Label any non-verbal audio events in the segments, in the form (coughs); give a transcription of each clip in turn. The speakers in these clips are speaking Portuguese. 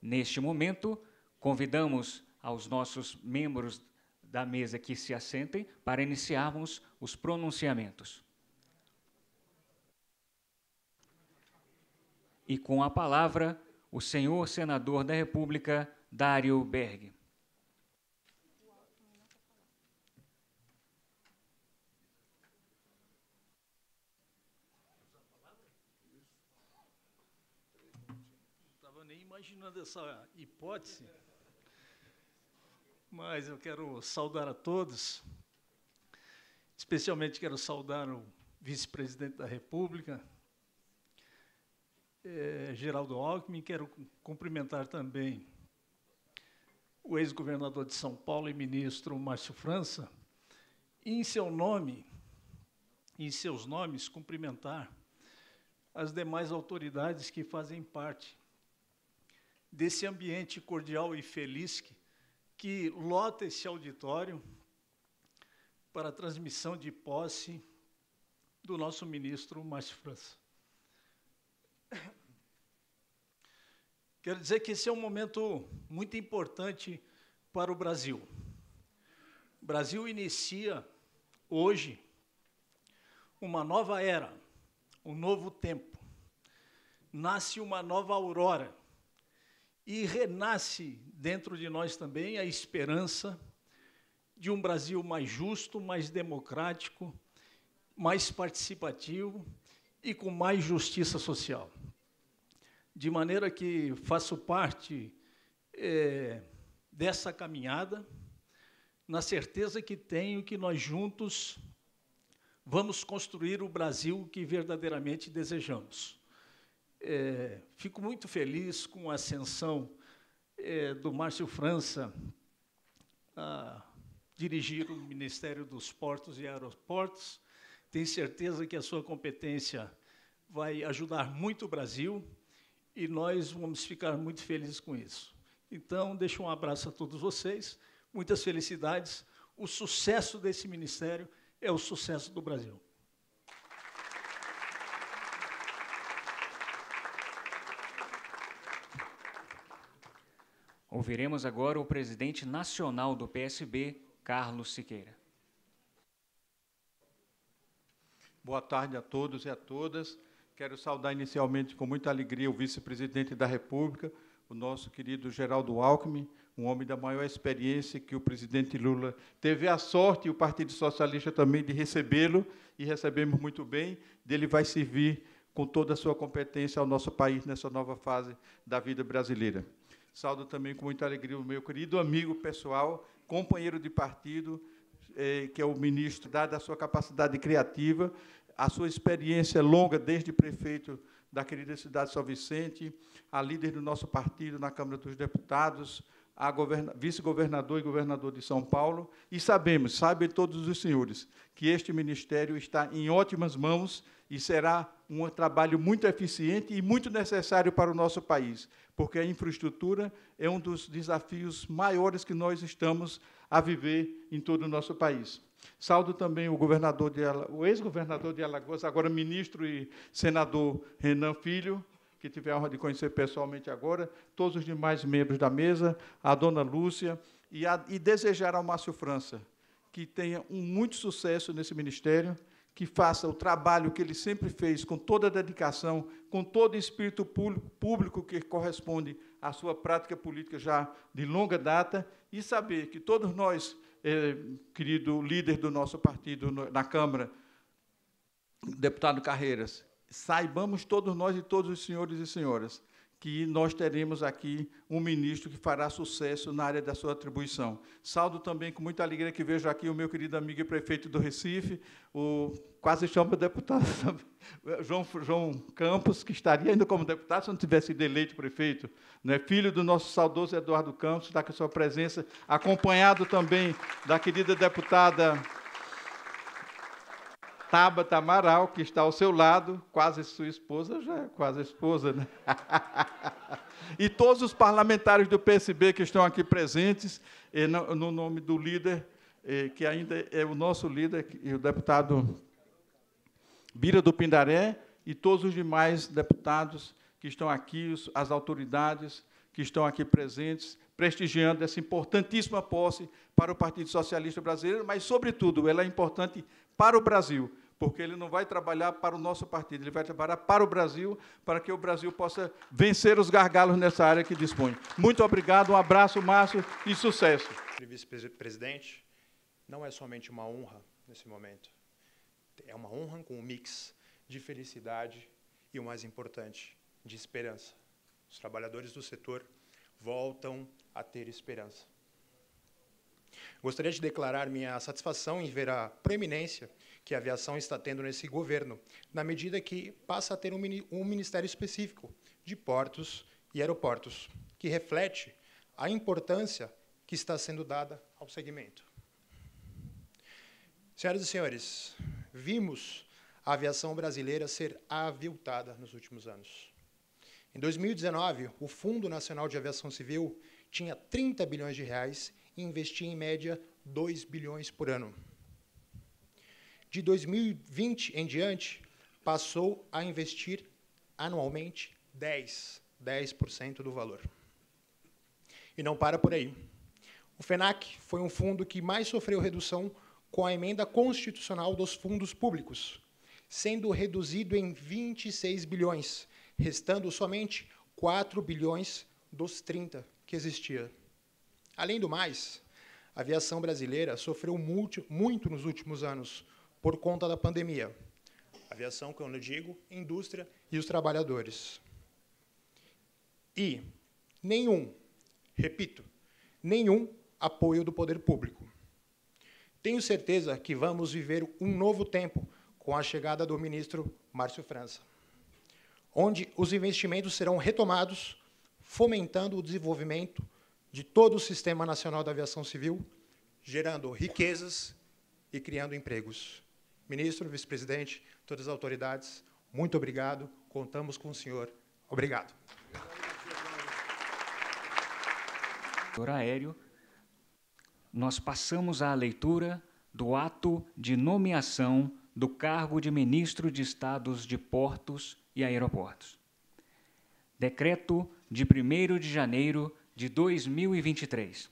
Neste momento, convidamos aos nossos membros da mesa que se assentem para iniciarmos os pronunciamentos. E com a palavra, o senhor senador da República, Dário Berg. essa hipótese, mas eu quero saudar a todos, especialmente quero saudar o vice-presidente da República, é, Geraldo Alckmin, quero cumprimentar também o ex-governador de São Paulo e ministro Márcio França, e em seu nome, em seus nomes, cumprimentar as demais autoridades que fazem parte desse ambiente cordial e feliz que, que lota esse auditório para a transmissão de posse do nosso ministro Márcio França. (coughs) Quero dizer que esse é um momento muito importante para o Brasil. O Brasil inicia hoje uma nova era, um novo tempo. Nasce uma nova aurora e renasce dentro de nós também a esperança de um Brasil mais justo, mais democrático, mais participativo e com mais justiça social. De maneira que faço parte é, dessa caminhada, na certeza que tenho que nós juntos vamos construir o Brasil que verdadeiramente desejamos. É, fico muito feliz com a ascensão é, do Márcio França a dirigir o Ministério dos Portos e Aeroportos. Tenho certeza que a sua competência vai ajudar muito o Brasil e nós vamos ficar muito felizes com isso. Então, deixo um abraço a todos vocês, muitas felicidades. O sucesso desse ministério é o sucesso do Brasil. Ouviremos agora o presidente nacional do PSB, Carlos Siqueira. Boa tarde a todos e a todas. Quero saudar inicialmente com muita alegria o vice-presidente da República, o nosso querido Geraldo Alckmin, um homem da maior experiência que o presidente Lula teve a sorte e o Partido Socialista também de recebê-lo e recebemos muito bem. Dele vai servir com toda a sua competência ao nosso país nessa nova fase da vida brasileira. Saúdo também com muita alegria o meu querido amigo pessoal, companheiro de partido, eh, que é o ministro, dada a sua capacidade criativa, a sua experiência longa desde prefeito da querida cidade de São Vicente, a líder do nosso partido na Câmara dos Deputados, a vice-governador e governador de São Paulo, e sabemos, sabem todos os senhores, que este ministério está em ótimas mãos e será um trabalho muito eficiente e muito necessário para o nosso país, porque a infraestrutura é um dos desafios maiores que nós estamos a viver em todo o nosso país. Saldo também o governador de o ex-governador de Alagoas, agora ministro e senador Renan Filho, que tive a honra de conhecer pessoalmente agora, todos os demais membros da mesa, a dona Lúcia, e, a, e desejar ao Márcio França que tenha um muito sucesso nesse ministério, que faça o trabalho que ele sempre fez com toda a dedicação, com todo o espírito público que corresponde à sua prática política já de longa data, e saber que todos nós, eh, querido líder do nosso partido na Câmara, deputado Carreiras, saibamos todos nós e todos os senhores e senhoras que nós teremos aqui um ministro que fará sucesso na área da sua atribuição. Saldo também com muita alegria que vejo aqui o meu querido amigo e prefeito do Recife, o quase chamo deputado (laughs) João, João Campos, que estaria ainda como deputado se não tivesse sido eleito prefeito, né? filho do nosso saudoso Eduardo Campos, está com a sua presença, acompanhado também da querida deputada Tabata Amaral, que está ao seu lado, quase sua esposa, já é quase esposa, né? (laughs) e todos os parlamentares do PSB que estão aqui presentes, no nome do líder, que ainda é o nosso líder, o deputado Bira do Pindaré, e todos os demais deputados que estão aqui, as autoridades que estão aqui presentes, prestigiando essa importantíssima posse para o Partido Socialista Brasileiro, mas, sobretudo, ela é importante para o Brasil, porque ele não vai trabalhar para o nosso partido, ele vai trabalhar para o Brasil, para que o Brasil possa vencer os gargalos nessa área que dispõe. Muito obrigado, um abraço, Márcio, e sucesso. Vice-presidente, não é somente uma honra nesse momento, é uma honra com um mix de felicidade e, o mais importante, de esperança. Os trabalhadores do setor voltam a ter esperança. Gostaria de declarar minha satisfação em ver a preeminência que a aviação está tendo nesse governo, na medida que passa a ter um, um ministério específico de portos e aeroportos, que reflete a importância que está sendo dada ao segmento. Senhoras e senhores, vimos a aviação brasileira ser aviltada nos últimos anos. Em 2019, o Fundo Nacional de Aviação Civil tinha 30 bilhões de reais investia em média 2 bilhões por ano. De 2020 em diante, passou a investir anualmente 10, 10% do valor. E não para por aí. O FENAC foi um fundo que mais sofreu redução com a emenda constitucional dos fundos públicos, sendo reduzido em 26 bilhões, restando somente 4 bilhões dos 30 que existia. Além do mais, a aviação brasileira sofreu muito, muito nos últimos anos por conta da pandemia. A aviação, quando eu digo, indústria e os trabalhadores. E nenhum, repito, nenhum apoio do poder público. Tenho certeza que vamos viver um novo tempo com a chegada do ministro Márcio França, onde os investimentos serão retomados, fomentando o desenvolvimento de todo o Sistema Nacional da Aviação Civil, gerando riquezas e criando empregos. Ministro, vice-presidente, todas as autoridades, muito obrigado. Contamos com o senhor. Obrigado. Doutor aéreo, nós passamos à leitura do ato de nomeação do cargo de Ministro de Estados de Portos e Aeroportos. Decreto de 1 de janeiro de 2023.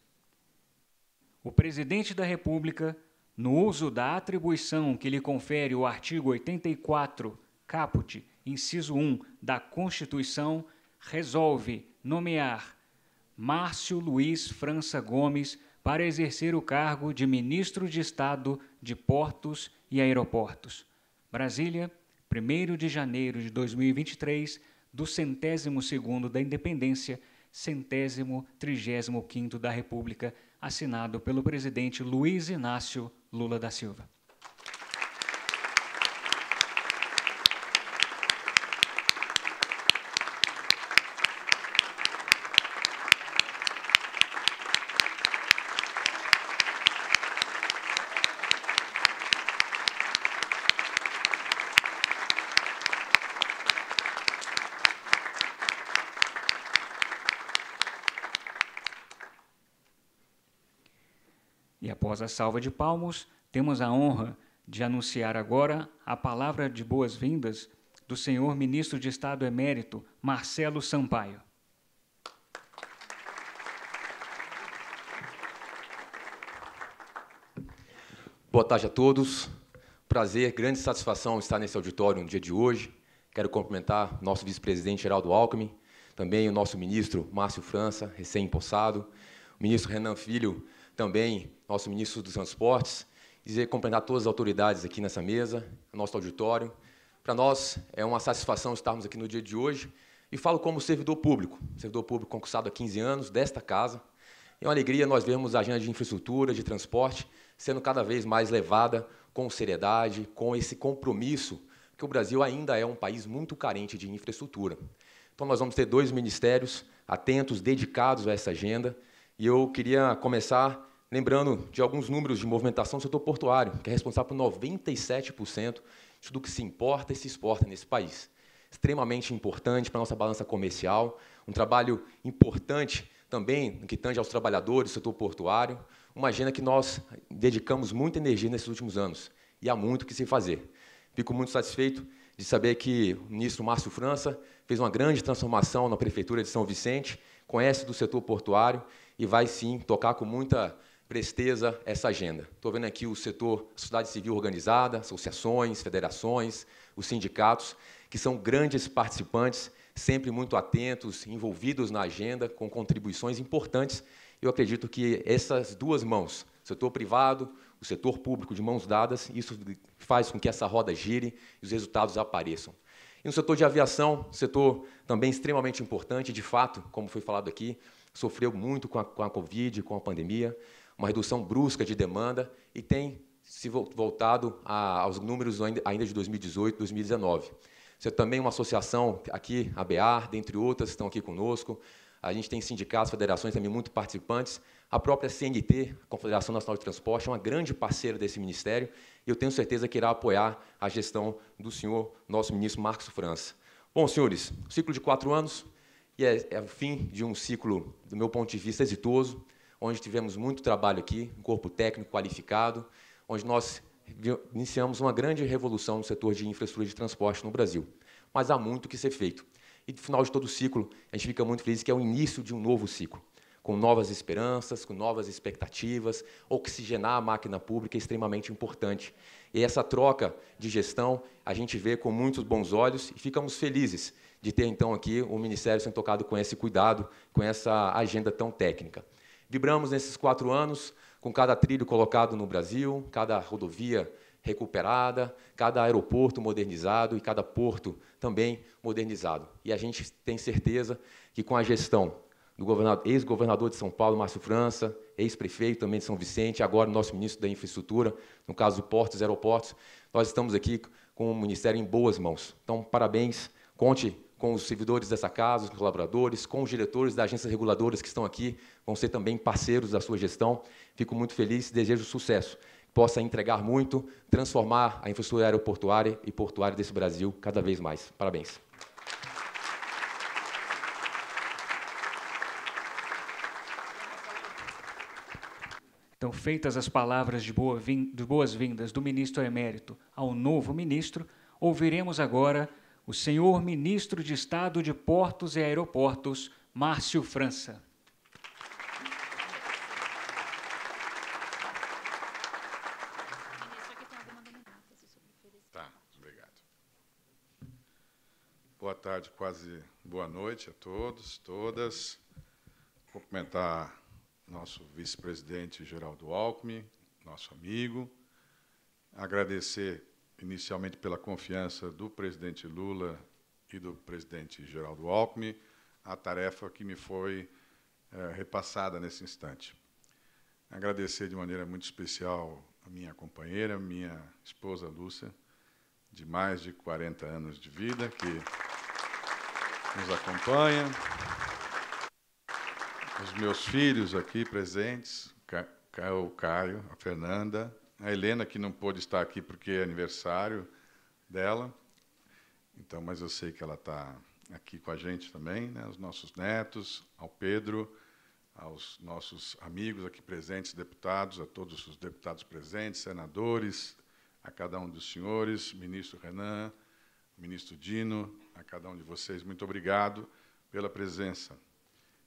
O presidente da República, no uso da atribuição que lhe confere o artigo 84, caput, inciso 1 da Constituição, resolve nomear Márcio Luiz França Gomes para exercer o cargo de Ministro de Estado de Portos e Aeroportos. Brasília, 1 de janeiro de 2023, do centésimo segundo da Independência centésimo trigésimo quinto da República, assinado pelo presidente Luiz Inácio Lula da Silva. Após a salva de palmos, temos a honra de anunciar agora a palavra de boas-vindas do senhor ministro de Estado emérito Marcelo Sampaio. Boa tarde a todos. Prazer, grande satisfação estar nesse auditório no dia de hoje. Quero cumprimentar nosso vice-presidente Geraldo Alckmin, também o nosso ministro Márcio França, recém-empossado, o ministro Renan Filho, também nosso ministro dos Transportes, dizer cumprimentar todas as autoridades aqui nessa mesa, nosso auditório. Para nós é uma satisfação estarmos aqui no dia de hoje e falo como servidor público, servidor público concursado há 15 anos desta casa. É uma alegria nós vermos a agenda de infraestrutura, de transporte, sendo cada vez mais levada com seriedade, com esse compromisso que o Brasil ainda é um país muito carente de infraestrutura. Então, nós vamos ter dois ministérios atentos, dedicados a essa agenda, e eu queria começar lembrando de alguns números de movimentação do setor portuário, que é responsável por 97% de tudo que se importa e se exporta nesse país. Extremamente importante para a nossa balança comercial, um trabalho importante também no que tange aos trabalhadores do setor portuário, uma agenda que nós dedicamos muita energia nesses últimos anos e há muito que se fazer. Fico muito satisfeito de saber que o ministro Márcio França fez uma grande transformação na prefeitura de São Vicente, conhece do setor portuário e vai sim tocar com muita presteza essa agenda. Estou vendo aqui o setor sociedade civil organizada, associações, federações, os sindicatos, que são grandes participantes, sempre muito atentos, envolvidos na agenda, com contribuições importantes. Eu acredito que essas duas mãos, setor privado, o setor público de mãos dadas, isso faz com que essa roda gire e os resultados apareçam. E no setor de aviação, setor também extremamente importante, de fato, como foi falado aqui, sofreu muito com a, com a Covid, com a pandemia, uma redução brusca de demanda e tem se voltado a, aos números ainda de 2018, 2019. Você também é uma associação aqui, a BEAR, dentre outras, estão aqui conosco. A gente tem sindicatos, federações também muito participantes. A própria CNT, a Confederação Nacional de Transporte, é uma grande parceira desse ministério e eu tenho certeza que irá apoiar a gestão do senhor, nosso ministro Marcos França. Bom, senhores, ciclo de quatro anos, e é, é o fim de um ciclo, do meu ponto de vista, exitoso, onde tivemos muito trabalho aqui, um corpo técnico qualificado, onde nós iniciamos uma grande revolução no setor de infraestrutura de transporte no Brasil. Mas há muito que ser feito. E no final de todo o ciclo, a gente fica muito feliz que é o início de um novo ciclo, com novas esperanças, com novas expectativas. Oxigenar a máquina pública é extremamente importante. E essa troca de gestão a gente vê com muitos bons olhos e ficamos felizes de ter então aqui o Ministério sendo tocado com esse cuidado, com essa agenda tão técnica. Vibramos nesses quatro anos com cada trilho colocado no Brasil, cada rodovia recuperada, cada aeroporto modernizado e cada porto também modernizado. E a gente tem certeza que com a gestão do ex-governador ex de São Paulo, Márcio França, ex-prefeito também de São Vicente, agora nosso ministro da Infraestrutura, no caso portos e aeroportos, nós estamos aqui com o Ministério em boas mãos. Então, parabéns, conte com os servidores dessa casa, os colaboradores, com os diretores das agências reguladoras que estão aqui, vão ser também parceiros da sua gestão. Fico muito feliz, e desejo sucesso. Possa entregar muito, transformar a infraestrutura aeroportuária e portuária desse Brasil cada vez mais. Parabéns. Então, feitas as palavras de boas-vindas do ministro emérito ao novo ministro, ouviremos agora o senhor ministro de Estado de Portos e Aeroportos, Márcio França. Tá, obrigado. Boa tarde, quase boa noite a todos, todas. Cumprimentar nosso vice-presidente Geraldo Alckmin, nosso amigo. Agradecer inicialmente pela confiança do presidente Lula e do presidente Geraldo Alckmin, a tarefa que me foi é, repassada nesse instante. Agradecer de maneira muito especial a minha companheira, minha esposa Lúcia, de mais de 40 anos de vida, que nos acompanha. Os meus filhos aqui presentes, o Caio, a Fernanda, a Helena, que não pôde estar aqui porque é aniversário dela. Então, mas eu sei que ela está aqui com a gente também, né? Os nossos netos, ao Pedro, aos nossos amigos aqui presentes, deputados, a todos os deputados presentes, senadores, a cada um dos senhores, ministro Renan, ministro Dino, a cada um de vocês, muito obrigado pela presença.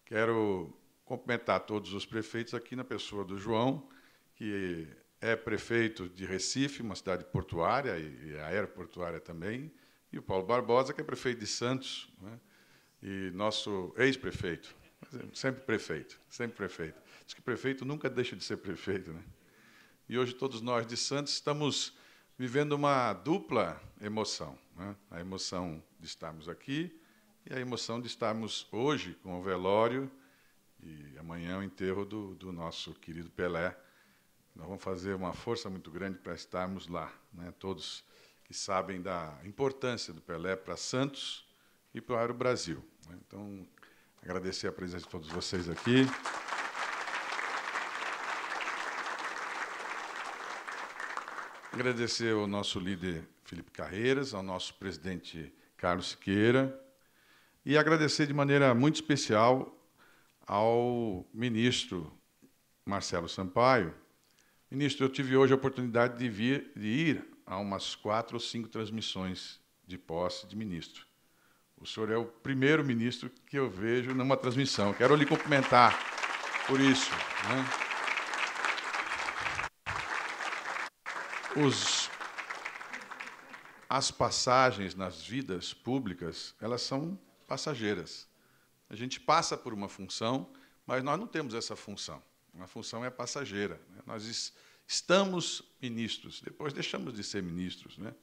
Quero cumprimentar todos os prefeitos aqui na pessoa do João, que é prefeito de Recife, uma cidade portuária e, e é aeroportuária também, e o Paulo Barbosa, que é prefeito de Santos, né? e nosso ex-prefeito, é sempre prefeito, sempre prefeito. Diz que prefeito nunca deixa de ser prefeito. Né? E hoje todos nós de Santos estamos vivendo uma dupla emoção. Né? A emoção de estarmos aqui e a emoção de estarmos hoje com o velório e amanhã o enterro do, do nosso querido Pelé, nós vamos fazer uma força muito grande para estarmos lá. Né? Todos que sabem da importância do Pelé para Santos e para o Brasil. Né? Então, agradecer a presença de todos vocês aqui. Agradecer ao nosso líder Felipe Carreiras, ao nosso presidente Carlos Siqueira, e agradecer de maneira muito especial ao ministro Marcelo Sampaio, Ministro, eu tive hoje a oportunidade de, vir, de ir a umas quatro ou cinco transmissões de posse de ministro. O senhor é o primeiro ministro que eu vejo numa transmissão. Quero lhe cumprimentar por isso. Né? Os, as passagens nas vidas públicas, elas são passageiras. A gente passa por uma função, mas nós não temos essa função. A função é passageira. Né? Nós estamos ministros, depois deixamos de ser ministros. Né?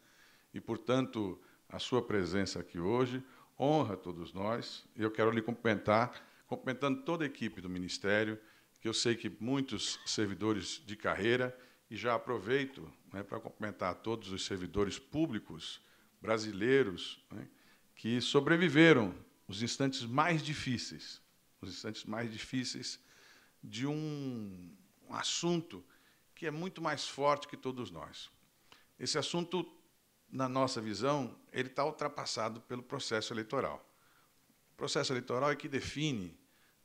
E, portanto, a sua presença aqui hoje honra todos nós. E eu quero lhe cumprimentar, cumprimentando toda a equipe do Ministério, que eu sei que muitos servidores de carreira, e já aproveito né, para cumprimentar todos os servidores públicos brasileiros né, que sobreviveram os instantes mais difíceis, os instantes mais difíceis de um, assunto que é muito mais forte que todos nós. Esse assunto, na nossa visão, ele está ultrapassado pelo processo eleitoral. O processo eleitoral é que define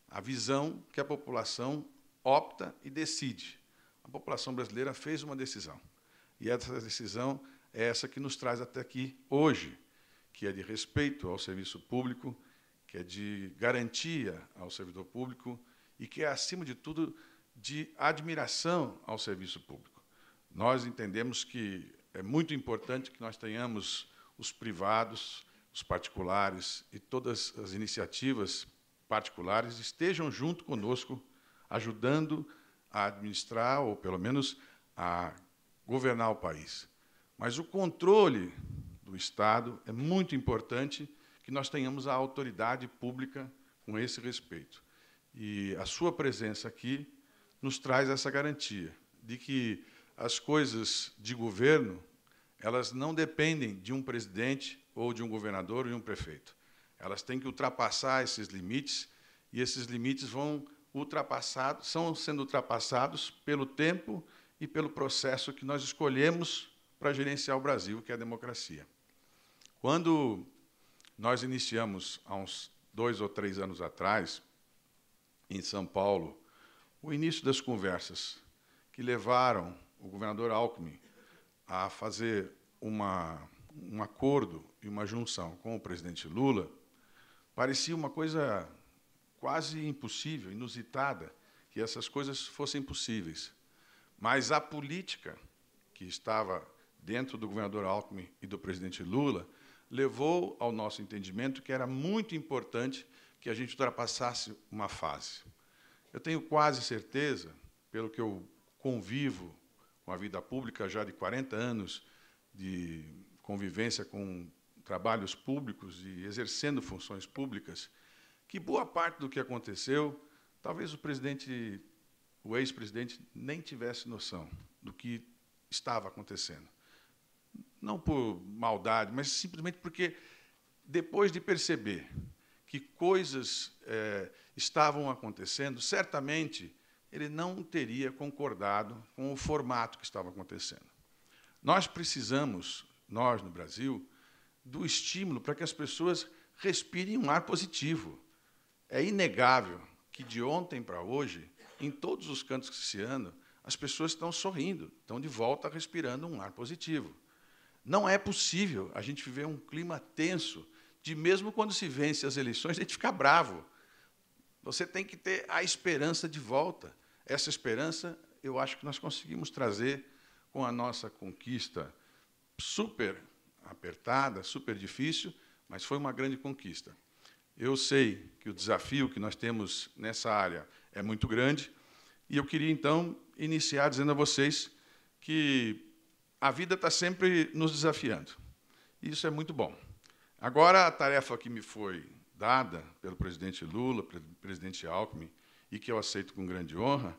a visão que a população opta e decide. A população brasileira fez uma decisão. E essa decisão é essa que nos traz até aqui hoje, que é de respeito ao serviço público, que é de garantia ao servidor público, e que é, acima de tudo, de admiração ao serviço público. Nós entendemos que é muito importante que nós tenhamos os privados, os particulares e todas as iniciativas particulares estejam junto conosco, ajudando a administrar, ou pelo menos a governar o país. Mas o controle do Estado é muito importante que nós tenhamos a autoridade pública com esse respeito. E a sua presença aqui nos traz essa garantia de que as coisas de governo, elas não dependem de um presidente ou de um governador ou de um prefeito. Elas têm que ultrapassar esses limites e esses limites vão ultrapassados, são sendo ultrapassados pelo tempo e pelo processo que nós escolhemos para gerenciar o Brasil, que é a democracia. Quando nós iniciamos há uns dois ou três anos atrás em São Paulo, o início das conversas que levaram o governador Alckmin a fazer uma, um acordo e uma junção com o presidente Lula parecia uma coisa quase impossível, inusitada, que essas coisas fossem possíveis. Mas a política que estava dentro do governador Alckmin e do presidente Lula levou ao nosso entendimento que era muito importante que a gente ultrapassasse uma fase. Eu tenho quase certeza, pelo que eu convivo com a vida pública já de 40 anos de convivência com trabalhos públicos e exercendo funções públicas, que boa parte do que aconteceu, talvez o presidente, o ex-presidente nem tivesse noção do que estava acontecendo. Não por maldade, mas simplesmente porque depois de perceber que coisas é, estavam acontecendo, certamente ele não teria concordado com o formato que estava acontecendo. Nós precisamos, nós no Brasil, do estímulo para que as pessoas respirem um ar positivo. É inegável que de ontem para hoje, em todos os cantos que se andam, as pessoas estão sorrindo, estão de volta respirando um ar positivo. Não é possível a gente viver um clima tenso de mesmo quando se vence as eleições, a gente fica bravo. Você tem que ter a esperança de volta. Essa esperança, eu acho que nós conseguimos trazer com a nossa conquista super apertada, super difícil, mas foi uma grande conquista. Eu sei que o desafio que nós temos nessa área é muito grande, e eu queria então iniciar dizendo a vocês que a vida está sempre nos desafiando. E isso é muito bom. Agora, a tarefa que me foi dada pelo presidente Lula, pelo presidente Alckmin, e que eu aceito com grande honra,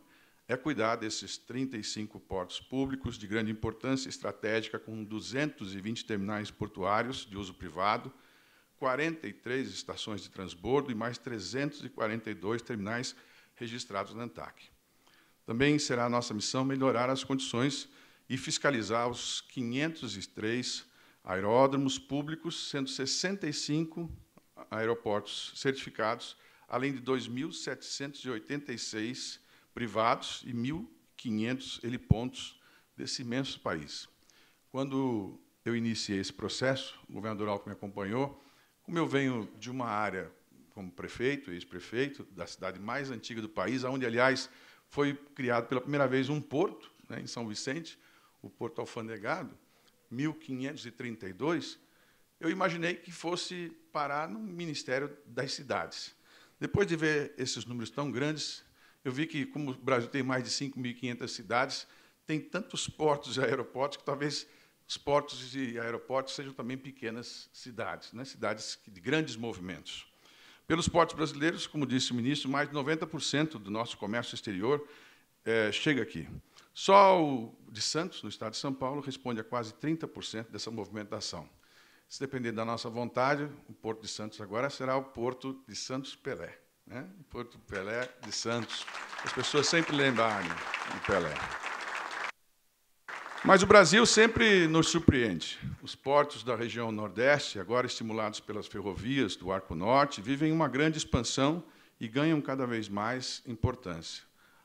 é cuidar desses 35 portos públicos de grande importância estratégica, com 220 terminais portuários de uso privado, 43 estações de transbordo e mais 342 terminais registrados na ANTAC. Também será nossa missão melhorar as condições e fiscalizar os 503 aeródromos públicos, sendo 65 aeroportos certificados, além de 2.786 privados e 1.500 helipontos desse imenso país. Quando eu iniciei esse processo, o governador Alckmin me acompanhou, como eu venho de uma área como prefeito, ex-prefeito, da cidade mais antiga do país, onde, aliás, foi criado pela primeira vez um porto, né, em São Vicente, o Porto Alfandegado, 1532, eu imaginei que fosse parar no Ministério das Cidades. Depois de ver esses números tão grandes, eu vi que, como o Brasil tem mais de 5.500 cidades, tem tantos portos e aeroportos que talvez os portos e aeroportos sejam também pequenas cidades, né? cidades de grandes movimentos. Pelos portos brasileiros, como disse o ministro, mais de 90% do nosso comércio exterior é, chega aqui. Só o de Santos, no estado de São Paulo, responde a quase 30% dessa movimentação. Se depender da nossa vontade, o Porto de Santos agora será o Porto de Santos Pelé. Né? O Porto Pelé de Santos. As pessoas sempre lembrarem de Pelé. Mas o Brasil sempre nos surpreende. Os portos da região Nordeste, agora estimulados pelas ferrovias do Arco Norte, vivem uma grande expansão e ganham cada vez mais importância.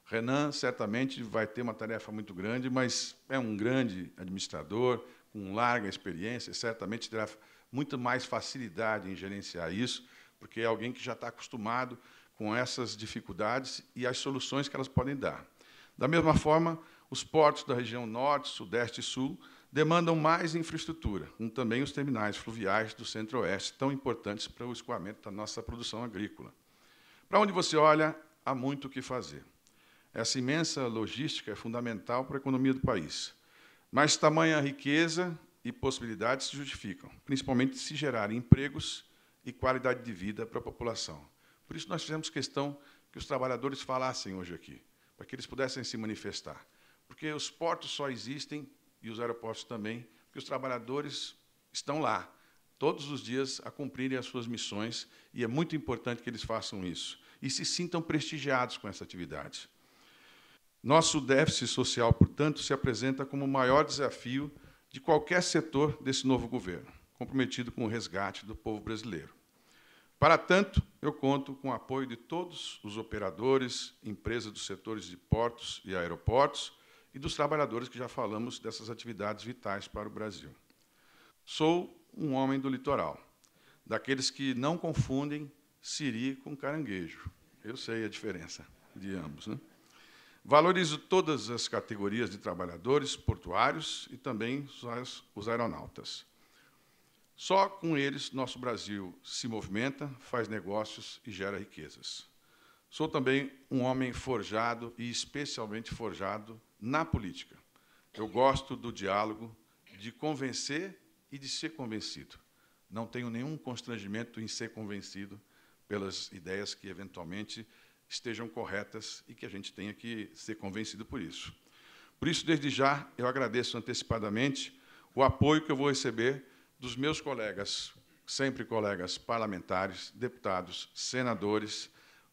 Renan certamente vai ter uma tarefa muito grande, mas é um grande administrador, com larga experiência, certamente terá muito mais facilidade em gerenciar isso, porque é alguém que já está acostumado com essas dificuldades e as soluções que elas podem dar. Da mesma forma, os portos da região norte, sudeste e sul demandam mais infraestrutura, como também os terminais fluviais do centro-oeste, tão importantes para o escoamento da nossa produção agrícola. Para onde você olha, há muito o que fazer. Essa imensa logística é fundamental para a economia do país. Mas tamanha riqueza e possibilidades se justificam, principalmente se gerarem empregos e qualidade de vida para a população. Por isso, nós fizemos questão que os trabalhadores falassem hoje aqui, para que eles pudessem se manifestar. Porque os portos só existem, e os aeroportos também, porque os trabalhadores estão lá, todos os dias, a cumprirem as suas missões, e é muito importante que eles façam isso. E se sintam prestigiados com essa atividade. Nosso déficit social, portanto, se apresenta como o maior desafio de qualquer setor desse novo governo, comprometido com o resgate do povo brasileiro. Para tanto, eu conto com o apoio de todos os operadores, empresas dos setores de portos e aeroportos e dos trabalhadores que já falamos dessas atividades vitais para o Brasil. Sou um homem do litoral, daqueles que não confundem siri com caranguejo. Eu sei a diferença de ambos, né? Valorizo todas as categorias de trabalhadores portuários e também os aeronautas. Só com eles nosso Brasil se movimenta, faz negócios e gera riquezas. Sou também um homem forjado e especialmente forjado na política. Eu gosto do diálogo, de convencer e de ser convencido. Não tenho nenhum constrangimento em ser convencido pelas ideias que eventualmente estejam corretas e que a gente tenha que ser convencido por isso. Por isso, desde já, eu agradeço antecipadamente o apoio que eu vou receber dos meus colegas, sempre colegas parlamentares, deputados, senadores,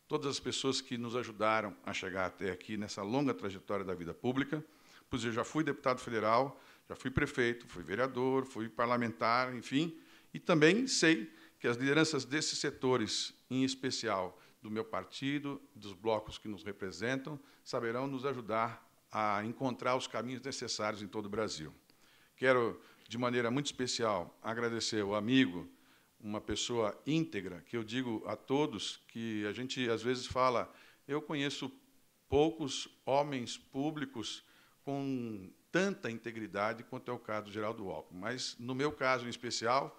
todas as pessoas que nos ajudaram a chegar até aqui nessa longa trajetória da vida pública, pois eu já fui deputado federal, já fui prefeito, fui vereador, fui parlamentar, enfim, e também sei que as lideranças desses setores, em especial do meu partido, dos blocos que nos representam, saberão nos ajudar a encontrar os caminhos necessários em todo o Brasil. Quero, de maneira muito especial, agradecer o amigo, uma pessoa íntegra, que eu digo a todos que a gente às vezes fala, eu conheço poucos homens públicos com tanta integridade quanto é o caso do Geraldo Alckmin, mas no meu caso em especial,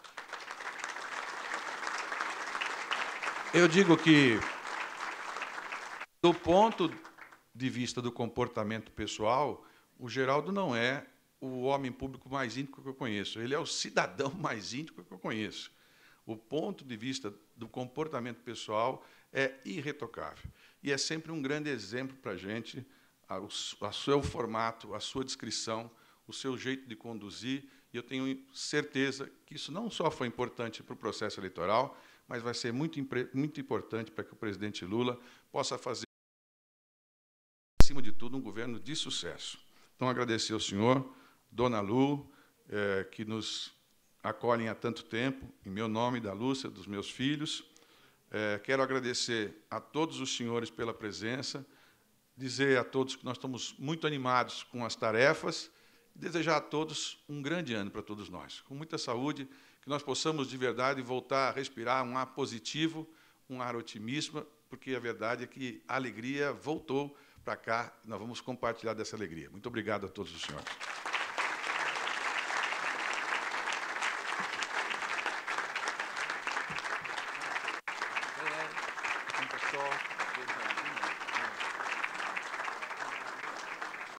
Eu digo que, do ponto de vista do comportamento pessoal, o Geraldo não é o homem público mais íntimo que eu conheço. Ele é o cidadão (laughs) mais íntimo que eu conheço. O ponto de vista do comportamento pessoal é irretocável. E é sempre um grande exemplo para a gente, o seu formato, a sua descrição, o seu jeito de conduzir. E eu tenho certeza que isso não só foi importante para o processo eleitoral, mas vai ser muito, muito importante para que o presidente Lula possa fazer, acima de tudo, um governo de sucesso. Então, agradecer ao senhor, dona Lu, eh, que nos acolhem há tanto tempo, em meu nome, da Lúcia, dos meus filhos. Eh, quero agradecer a todos os senhores pela presença, dizer a todos que nós estamos muito animados com as tarefas, e desejar a todos um grande ano para todos nós, com muita saúde que nós possamos de verdade voltar a respirar um ar positivo, um ar otimista, porque a verdade é que a alegria voltou para cá, nós vamos compartilhar dessa alegria. Muito obrigado a todos os senhores.